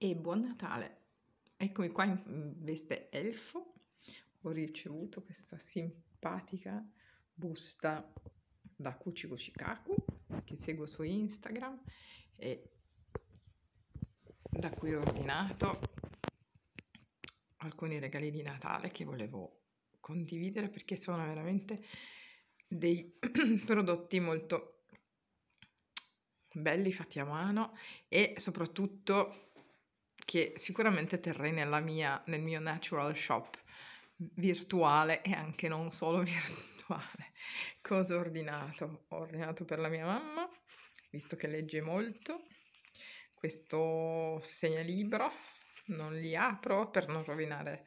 e buon Natale. Eccomi qua in veste elfo, ho ricevuto questa simpatica busta da Kuchiko Shikaku che seguo su Instagram e da cui ho ordinato alcuni regali di Natale che volevo condividere perché sono veramente dei prodotti molto belli fatti a mano e soprattutto che sicuramente terrei mia, nel mio natural shop virtuale e anche non solo virtuale. Cosa ho ordinato? Ho ordinato per la mia mamma, visto che legge molto, questo segnalibro, non li apro per non rovinare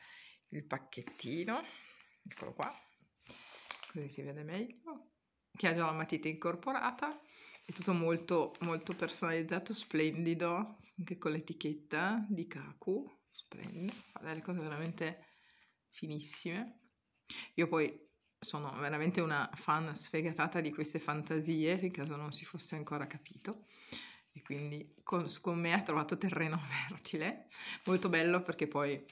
il pacchettino, eccolo qua, così si vede meglio, che ha già la matita incorporata, è tutto molto molto personalizzato, splendido, anche con l'etichetta di Kaku, prende, fa delle cose veramente finissime. Io poi sono veramente una fan sfegatata di queste fantasie, in caso non si fosse ancora capito. E quindi con, con me ha trovato terreno fertile, molto bello perché poi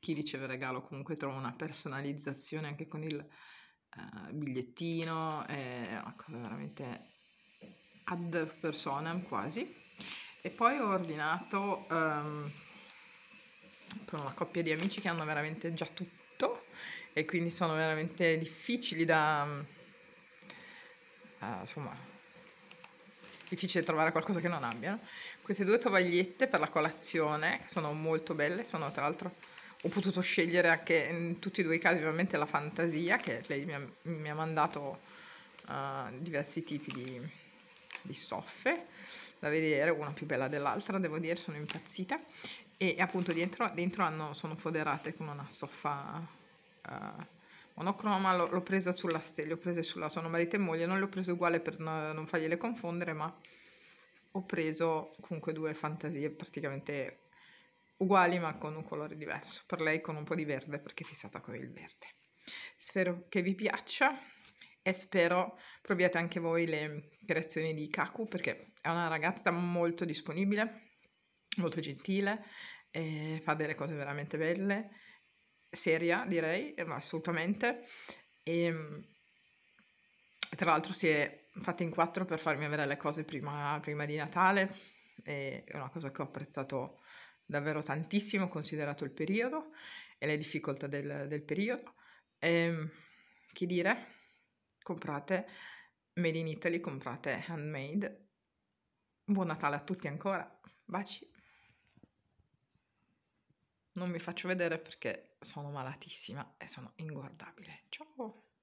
chi riceve regalo comunque trova una personalizzazione anche con il uh, bigliettino, è una cosa veramente ad personam quasi. E poi ho ordinato um, per una coppia di amici che hanno veramente già tutto e quindi sono veramente difficili da... Uh, insomma, difficile trovare qualcosa che non abbiano. Queste due tovagliette per la colazione, sono molto belle, sono tra l'altro ho potuto scegliere anche in tutti e due i casi ovviamente la fantasia che lei mi ha, mi ha mandato uh, diversi tipi di, di stoffe da vedere, una più bella dell'altra, devo dire, sono impazzita. E, appunto dentro, dentro hanno, sono foderate con una stoffa uh, eh, monocroma, l'ho presa sulla stella, ho presa sulla, sono marito e moglie, non le ho prese uguale per no, non fargliele confondere, ma ho preso comunque due fantasie praticamente uguali ma con un colore diverso, per lei con un po' di verde perché è fissata con il verde. Spero che vi piaccia e spero proviate anche voi le creazioni di Kaku perché è una ragazza molto disponibile, molto gentile, fa delle cose veramente belle, seria direi, ma assolutamente. E, ehm, tra l'altro si è fatta in quattro per farmi avere le cose prima, prima di Natale, è una cosa che ho apprezzato davvero tantissimo considerato il periodo e le difficoltà del, del periodo. E, ehm, che dire, comprate Made in Italy comprate handmade. Buon Natale a tutti ancora, baci. Non mi faccio vedere perché sono malatissima e sono inguardabile. Ciao!